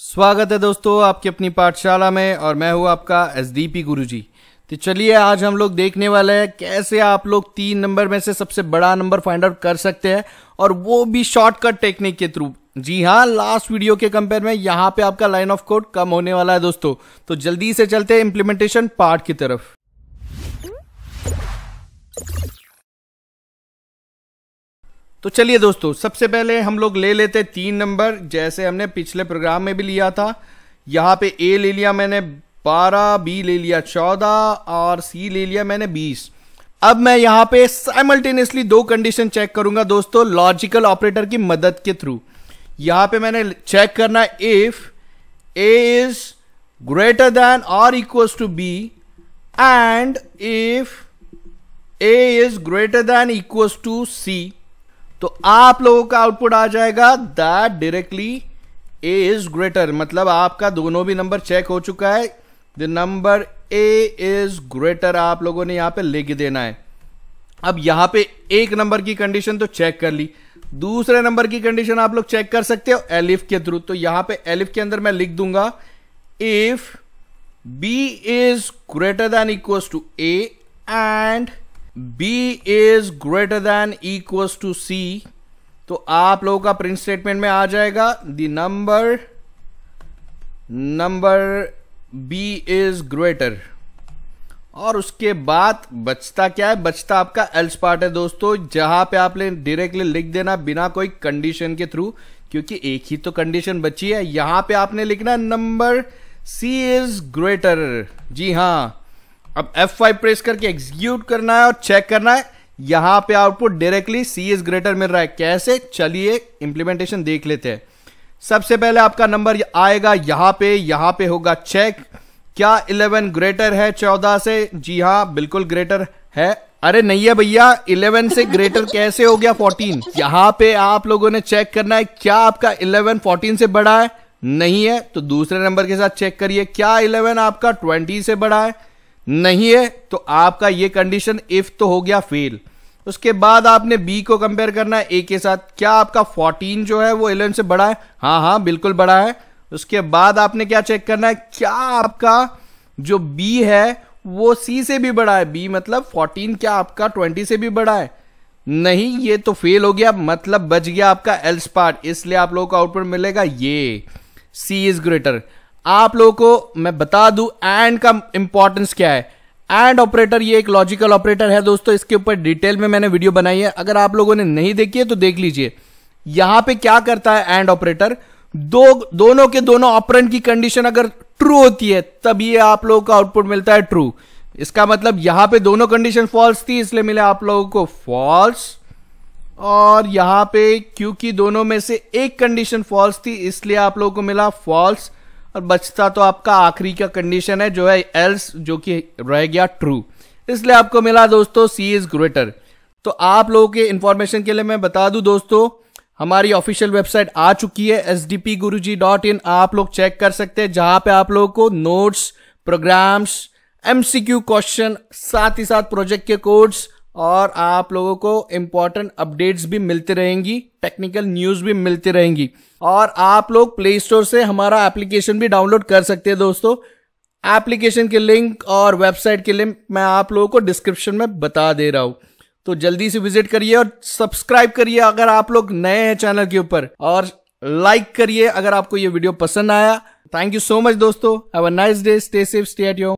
स्वागत है दोस्तों आपकी अपनी पाठशाला में और मैं हूँ आपका एस डी पी गुरु जी तो चलिए आज हम लोग देखने वाले हैं कैसे आप लोग तीन नंबर में से सबसे बड़ा नंबर फाइंड आउट कर सकते हैं और वो भी शॉर्टकट टेक्निक के थ्रू जी हाँ लास्ट वीडियो के कंपेयर में यहाँ पे आपका लाइन ऑफ कोड कम होने वाला है दोस्तों तो जल्दी से चलते हैं इम्प्लीमेंटेशन पार्ट की तरफ तो चलिए दोस्तों सबसे पहले हम लोग ले लेते तीन नंबर जैसे हमने पिछले प्रोग्राम में भी लिया था यहाँ पे ए ले लिया मैंने बारह बी ले लिया चौदह और सी ले लिया मैंने बीस अब मैं यहाँ पे साइमल्टेनियसली दो कंडीशन चेक करूंगा दोस्तों लॉजिकल ऑपरेटर की मदद के थ्रू यहाँ पे मैंने चेक करना if A is greater than और equals to B and if A is greater than equals to C तो आप लोगों का आउटपुट आ जाएगा that directly A is greater मतलब आपका दोनों भी नंबर चेक हो चुका है the number A is greater आप लोगों ने यहां पे लिख देना है अब यहां पे एक नंबर की कंडीशन तो चेक कर ली दूसरे नंबर की कंडीशन आप लोग चेक कर सकते हो एलिफ के थ्रू तो यहां पे एलिफ के अंदर मैं लिख दूंगा if B is greater than equals to A and B is greater than equals to C तो आप लोगों का प्रिंट स्टेटमेंट में आ जाएगा the number number B is greater और उसके बाद बचता क्या है बचता आपका एल्स पार्ट है दोस्तों जहां पे आपने डायरेक्टली लिख देना बिना कोई कंडीशन के थ्रू क्योंकि एक ही तो कंडीशन बची है यहां पे आपने लिखना नंबर सी इज ग्रेटर जी हां अब F5 प्रेस करके एग्जीक्यूट करना है और चेक करना है यहां पे output directly C is greater मिल रहा है कैसे चलिए इंप्लीमेंटेशन देख लेते हैं सबसे पहले आपका नंबर आएगा यहां पे यहां पे होगा चेक क्या 11 ग्रेटर है 14 से जी हाँ बिल्कुल ग्रेटर है अरे नहीं है भैया 11 से ग्रेटर कैसे हो गया 14 यहां पे आप लोगों ने चेक करना है क्या आपका 11 14 से बड़ा है नहीं है तो दूसरे नंबर के साथ चेक करिए क्या 11 आपका 20 से बड़ा है नहीं है तो आपका ये कंडीशन इफ तो हो गया फेल उसके बाद आपने बी को कंपेयर करना है ए के साथ क्या आपका 14 जो है वो 11 से बड़ा है हाँ हाँ बिल्कुल बड़ा है उसके बाद आपने क्या चेक करना है क्या आपका जो बी है वो सी से भी बड़ा है बी मतलब 14 क्या आपका 20 से भी बड़ा है नहीं ये तो फेल हो गया मतलब बच गया आपका एल्स पार्ट इसलिए आप लोगों को आउटपुट मिलेगा ये सी इज ग्रेटर आप लोगों को मैं बता दूं एंड का इंपॉर्टेंस क्या है एंड ऑपरेटर ये एक लॉजिकल ऑपरेटर है दोस्तों इसके ऊपर डिटेल में मैंने वीडियो बनाई है अगर आप लोगों ने नहीं देखी है तो देख लीजिए यहां पे क्या करता है एंड ऑपरेटर दो दोनों के दोनों ऑपरेंट की कंडीशन अगर ट्रू होती है तब ये आप लोगों का आउटपुट मिलता है ट्रू इसका मतलब यहां पे दोनों कंडीशन फॉल्स थी इसलिए मिला आप लोगों को फॉल्स और यहां पे क्योंकि दोनों में से एक कंडीशन फॉल्स थी इसलिए आप लोगों को मिला फॉल्स और बचता तो आपका आखिरी का कंडीशन है जो है एल्स जो कि रह गया ट्रू इसलिए आपको मिला दोस्तों सी इज़ ग्रेटर तो आप लोगों के इंफॉर्मेशन के लिए मैं बता दूं दोस्तों हमारी ऑफिशियल वेबसाइट आ चुकी है एस डी पी गुरु जी डॉट इन आप लोग चेक कर सकते हैं जहां पे आप लोगों को नोट्स प्रोग्राम्स एमसीक्यू क्वेश्चन साथ ही साथ प्रोजेक्ट के कोड्स और आप लोगों को इम्पॉर्टेंट अपडेट्स भी मिलती रहेंगी टेक्निकल न्यूज भी मिलती रहेंगी और आप लोग प्ले स्टोर से हमारा एप्लीकेशन भी डाउनलोड कर सकते हैं दोस्तों एप्लीकेशन के लिंक और वेबसाइट के लिंक मैं आप लोगों को डिस्क्रिप्शन में बता दे रहा हूँ तो जल्दी से विजिट करिए और सब्सक्राइब करिए अगर आप लोग नए हैं चैनल के ऊपर और लाइक करिए अगर आपको ये वीडियो पसंद आया थैंक यू सो मच दोस्तों have a nice day stay safe stay at your